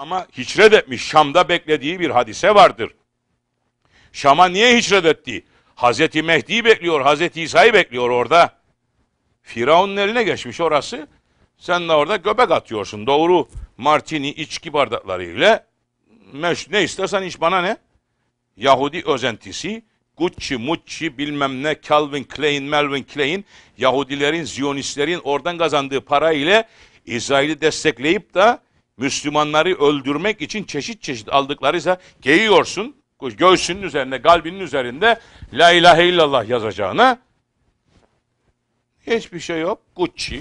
ama hicret etmiş. Şam'da beklediği bir hadise vardır. Şam'a niye hicret etti? Hazreti Mehdi'yi bekliyor, Hazreti İsa'yı bekliyor orada. Firavun'un eline geçmiş orası. Sen de orada göbek atıyorsun. Doğru martini, içki bardaklarıyla meş ne istersen iç bana ne? Yahudi özentisi, Gucci, Mucci, bilmem ne, Calvin Klein, Melvin Klein, Yahudilerin, Ziyonistlerin oradan kazandığı para ile İsrail'i destekleyip de Müslümanları öldürmek için çeşit çeşit aldıklarıysa geyiyorsun, göğsünün üzerinde, kalbinin üzerinde La ilahe illallah yazacağına hiçbir şey yok. Gucci,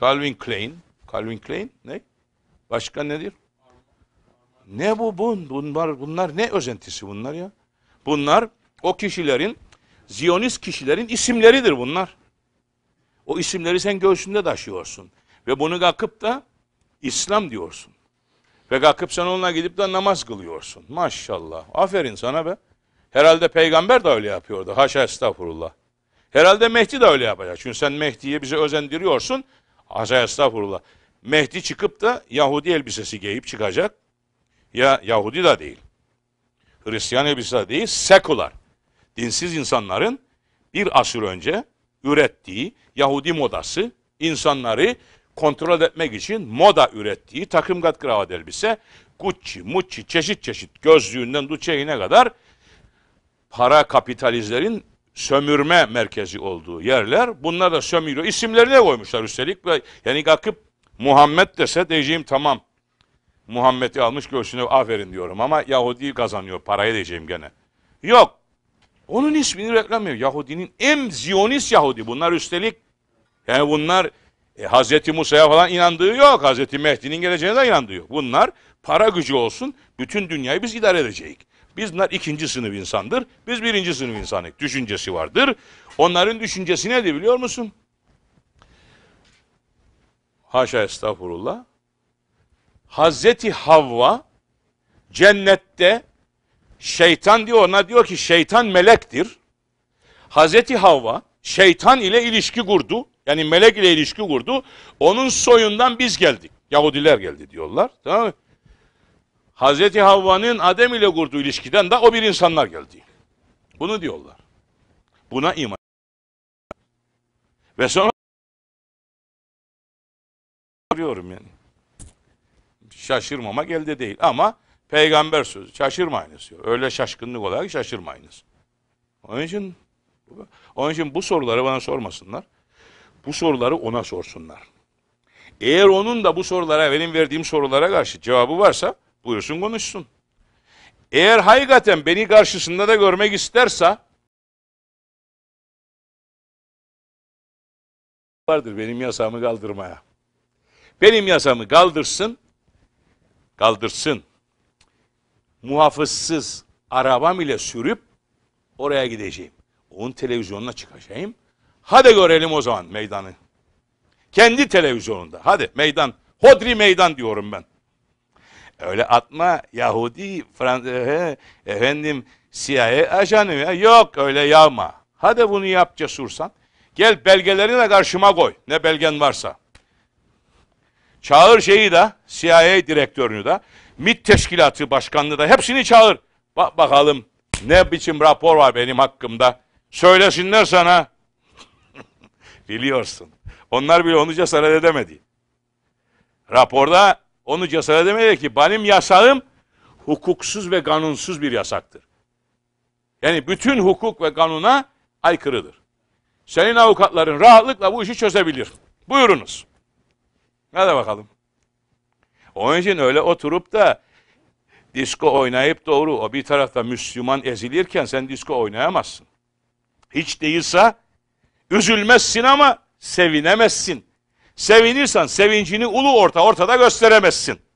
Calvin Klein, Calvin Klein ne? Başka nedir? Ne bu bun? Bunlar, bunlar ne özentisi bunlar ya? Bunlar o kişilerin, Ziyonist kişilerin isimleridir bunlar. O isimleri sen göğsünde taşıyorsun. Ve bunu kalkıp da İslam diyorsun. Ve kalkıp sen onunla gidip de namaz kılıyorsun. Maşallah. Aferin sana be. Herhalde peygamber de öyle yapıyordu. Haşa estağfurullah. Herhalde Mehdi de öyle yapacak. Çünkü sen Mehdi'ye bizi özendiriyorsun. Haşa estağfurullah. Mehdi çıkıp da Yahudi elbisesi giyip çıkacak. Ya Yahudi de değil. Hristiyan elbisesi de değil. Sekular. Dinsiz insanların bir asır önce ürettiği Yahudi modası insanları kontrol etmek için moda ürettiği takım kat kravat elbise, Gucci, Mucci çeşit çeşit gözlüğünden duçeğine kadar para kapitalizlerin sömürme merkezi olduğu yerler. Bunlar da sömürüyor. İsimlerine koymuşlar üstelik. Yani kalkıp Muhammed dese diyeceğim tamam. Muhammed'i almış göğsüne aferin diyorum ama Yahudi kazanıyor parayı diyeceğim gene. Yok. Onun ismini reklam yapıyor. Yahudinin en Ziyonist Yahudi. Bunlar üstelik yani bunlar e, Hazreti Musa'ya falan inandığı yok. Hazreti Mehdi'nin geleceğine de inandığı yok. Bunlar para gücü olsun bütün dünyayı biz idare edeceğiz. Bizler ikinci sınıf insandır. Biz birinci sınıf insanlık düşüncesi vardır. Onların düşüncesi nedir biliyor musun? Haşa estağfurullah. Hazreti Havva cennette şeytan diyor ona diyor ki şeytan melektir. Hazreti Havva şeytan ile ilişki kurdu. Yani melek ile ilişki kurdu. Onun soyundan biz geldik. Yahudiler geldi diyorlar. Tamam mı? Hazreti Havva'nın Adem ile kurduğu ilişkiden de o bir insanlar geldi. Bunu diyorlar. Buna iman. Ve sonra arıyorum yani. Şaşırmamak geldi değil ama peygamber sözü şaşırmayınız diyor. Öyle şaşkınlık olarak şaşırmayınız. Onun için onun için bu soruları bana sormasınlar bu soruları ona sorsunlar. Eğer onun da bu sorulara, benim verdiğim sorulara karşı cevabı varsa buyursun konuşsun. Eğer hakikaten beni karşısında da görmek isterse vardır benim yasamı kaldırmaya. Benim yasamı kaldırsın, kaldırsın. Muhafızsız arabam ile sürüp oraya gideceğim. Onun televizyonuna çıkacağım. Hadi görelim o zaman meydanı. Kendi televizyonunda. Hadi meydan. Hodri meydan diyorum ben. Öyle atma Yahudi, Fransız, e, efendim CIA ajanı ya. Yok öyle yağma. Hadi bunu yap cesursan. Gel belgelerini de karşıma koy. Ne belgen varsa. Çağır şeyi de CIA direktörünü de MİT teşkilatı başkanını da hepsini çağır. Bak bakalım ne biçim rapor var benim hakkımda. Söylesinler sana. Biliyorsun. Onlar bile onu cesaret edemedi. Raporda onu cesaret edemedi ki benim yasağım hukuksuz ve kanunsuz bir yasaktır. Yani bütün hukuk ve kanuna aykırıdır. Senin avukatların rahatlıkla bu işi çözebilir. Buyurunuz. Hadi bakalım. Onun için öyle oturup da disko oynayıp doğru o bir tarafta Müslüman ezilirken sen disko oynayamazsın. Hiç değilse Üzülmezsin ama sevinemezsin. Sevinirsen sevincini ulu orta ortada gösteremezsin.